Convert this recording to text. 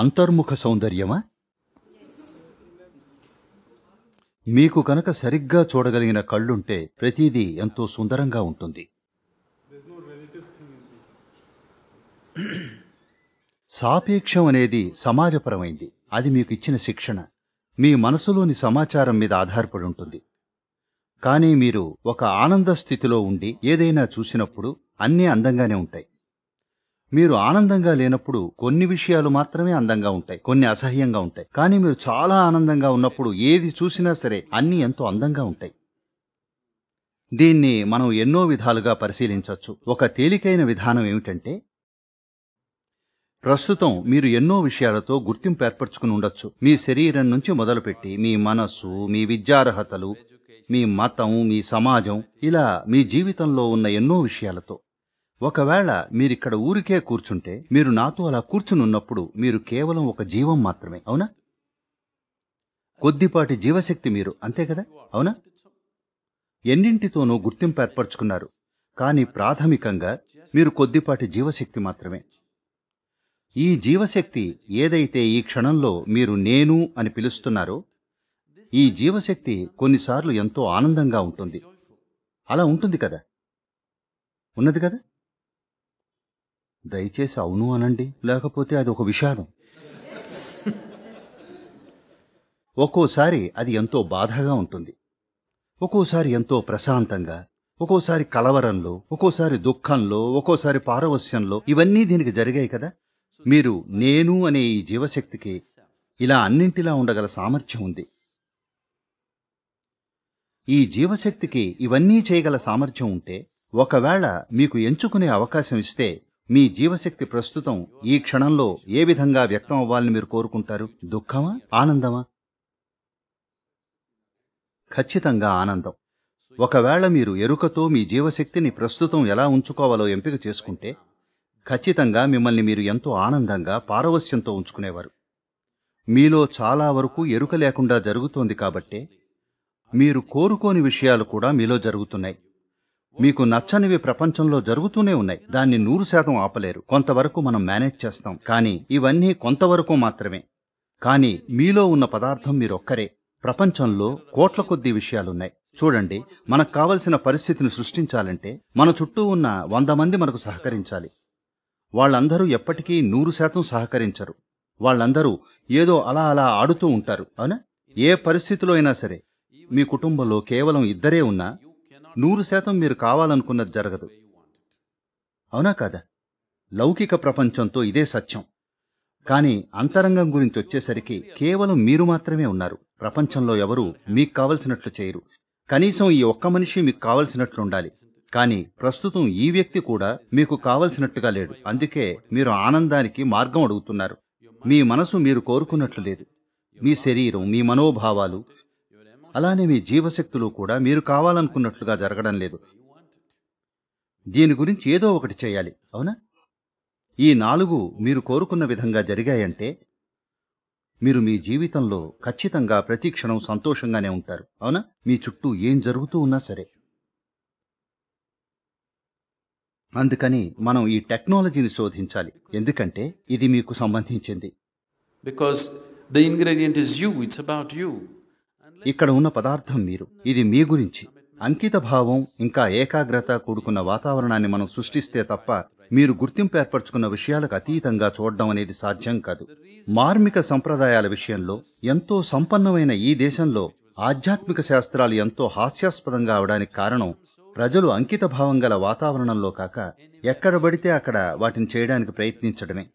అంతర్ముఖ సౌందర్యమా మీకు కనుక సరిగ్గా చూడగలిగిన కళ్ళుంటే ప్రతిదీ ఎంతో సుందరంగా ఉంటుంది సాపేక్షం అనేది సమాజపరమైంది అది మీకు ఇచ్చిన శిక్షణ మీ మనసులోని సమాచారం మీద ఆధారపడి ఉంటుంది కానీ మీరు ఒక ఆనంద స్థితిలో ఉండి ఏదైనా చూసినప్పుడు అన్నీ అందంగానే ఉంటాయి మీరు ఆనందంగా లేనప్పుడు కొన్ని విషయాలు మాత్రమే అందంగా ఉంటాయి కొన్ని అసహ్యంగా ఉంటాయి కానీ మీరు చాలా ఆనందంగా ఉన్నప్పుడు ఏది చూసినా సరే అన్నీ ఎంతో అందంగా ఉంటాయి దీన్ని మనం ఎన్నో విధాలుగా పరిశీలించవచ్చు ఒక తేలికైన విధానం ఏమిటంటే ప్రస్తుతం మీరు ఎన్నో విషయాలతో గుర్తింపు ఏర్పరచుకుని ఉండొచ్చు మీ శరీరం నుంచి మొదలుపెట్టి మీ మనస్సు మీ విద్యార్హతలు మీ మతం మీ సమాజం ఇలా మీ జీవితంలో ఉన్న ఎన్నో విషయాలతో ఒకవేళ మీరిక్కడ ఊరికే కూర్చుంటే మీరు నాతో అలా కూర్చునున్నప్పుడు మీరు కేవలం ఒక జీవం మాత్రమే అవునా కొద్దిపాటి జీవశక్తి మీరు అంతే కదా అవునా ఎన్నింటితోనూ గుర్తింపు ఏర్పరచుకున్నారు కానీ ప్రాథమికంగా మీరు కొద్దిపాటి జీవశక్తి మాత్రమే ఈ జీవశక్తి ఏదైతే ఈ క్షణంలో మీరు నేను అని పిలుస్తున్నారో ఈ జీవశక్తి కొన్నిసార్లు ఎంతో ఆనందంగా ఉంటుంది అలా ఉంటుంది కదా ఉన్నది కదా దయచేసి అవును అనండి లేకపోతే అది ఒక విషాదం ఒక్కోసారి అది ఎంతో బాధగా ఉంటుంది ఒక్కోసారి ఎంతో ప్రశాంతంగా ఒక్కోసారి కలవరంలో ఒక్కోసారి దుఃఖంలో ఒక్కోసారి పారవస్యంలో ఇవన్నీ దీనికి జరిగాయి కదా మీరు నేను అనే ఈ జీవశక్తికి ఇలా అన్నింటిలా ఉండగల సామర్థ్యం ఉంది ఈ జీవశక్తికి ఇవన్నీ చేయగల సామర్థ్యం ఉంటే ఒకవేళ మీకు ఎంచుకునే అవకాశం ఇస్తే మీ జీవశక్తి ప్రస్తుతం ఈ క్షణంలో ఏ విధంగా వ్యక్తం అవ్వాలని మీరు కోరుకుంటారు దుఃఖమా ఆనందమా ఖచ్చితంగా ఆనందం ఒకవేళ మీరు ఎరుకతో మీ జీవశక్తిని ప్రస్తుతం ఎలా ఉంచుకోవాలో ఎంపిక చేసుకుంటే ఖచ్చితంగా మిమ్మల్ని మీరు ఎంతో ఆనందంగా పారవస్యంతో ఉంచుకునేవారు మీలో చాలా వరకు ఎరుక లేకుండా జరుగుతోంది కాబట్టే మీరు కోరుకోని విషయాలు కూడా మీలో జరుగుతున్నాయి మీకు నచ్చనివి ప్రపంచంలో జరుగుతూనే ఉన్నాయి దాన్ని నూరు శాతం ఆపలేరు కొంతవరకు మనం మేనేజ్ చేస్తాం కానీ ఇవన్నీ కొంతవరకు మాత్రమే కానీ మీలో ఉన్న పదార్థం మీరొక్కరే ప్రపంచంలో కోట్ల కొద్ది విషయాలున్నాయి చూడండి మనకు కావలసిన పరిస్థితిని సృష్టించాలంటే మన చుట్టూ ఉన్న వంద మంది మనకు సహకరించాలి వాళ్ళందరూ ఎప్పటికీ నూరు శాతం సహకరించరు వాళ్ళందరూ ఏదో అలా అలా ఆడుతూ ఉంటారు అవునా ఏ పరిస్థితిలో అయినా సరే మీ కుటుంబంలో కేవలం ఇద్దరే ఉన్నా నూరు శాతం మీరు కావాలనుకున్నది జరగదు అవునా కాదా లౌకిక ప్రపంచంతో ఇదే సత్యం కానీ అంతరంగం గురించి వచ్చేసరికి కేవలం మీరు మాత్రమే ఉన్నారు ప్రపంచంలో ఎవరు మీకు కావలసినట్లు చేయరు కనీసం ఈ ఒక్క మనిషి మీకు కావలసినట్లు ఉండాలి కానీ ప్రస్తుతం ఈ వ్యక్తి కూడా మీకు కావలసినట్టుగా లేడు అందుకే మీరు ఆనందానికి మార్గం అడుగుతున్నారు మీ మనసు మీరు కోరుకున్నట్లు లేదు మీ శరీరం మీ మనోభావాలు అలానే మీ జీవశక్తులు కూడా మీరు కావాలనుకున్నట్లుగా జరగడం లేదు దీని గురించి ఏదో ఒకటి చేయాలి అవునా ఈ నాలుగు మీరు కోరుకున్న విధంగా జరిగాయంటే మీరు మీ జీవితంలో ఖచ్చితంగా ప్రతి క్షణం సంతోషంగానే ఉంటారు అవునా మీ చుట్టూ ఏం జరుగుతూ ఉన్నా సరే అందుకని మనం ఈ టెక్నాలజీని శోధించాలి ఎందుకంటే ఇది మీకు సంబంధించింది because the ingredient is you it's about you ఇక్కడ ఉన్న పదార్థం మీరు ఇది మీ గురించి అంకిత భావం ఇంకా ఏకాగ్రత కూడుకున్న వాతావరణాన్ని మనం సృష్టిస్తే తప్ప మీరు గుర్తింపు ఏర్పరచుకున్న విషయాలకు అతీతంగా చూడడం అనేది సాధ్యం కాదు మార్మిక సంప్రదాయాల విషయంలో ఎంతో సంపన్నమైన ఈ దేశంలో ఆధ్యాత్మిక శాస్త్రాలు ఎంతో హాస్యాస్పదంగా అవడానికి కారణం ప్రజలు అంకిత భావం గల వాతావరణంలో కాక ఎక్కడ పడితే అక్కడ వాటిని చేయడానికి ప్రయత్నించడమే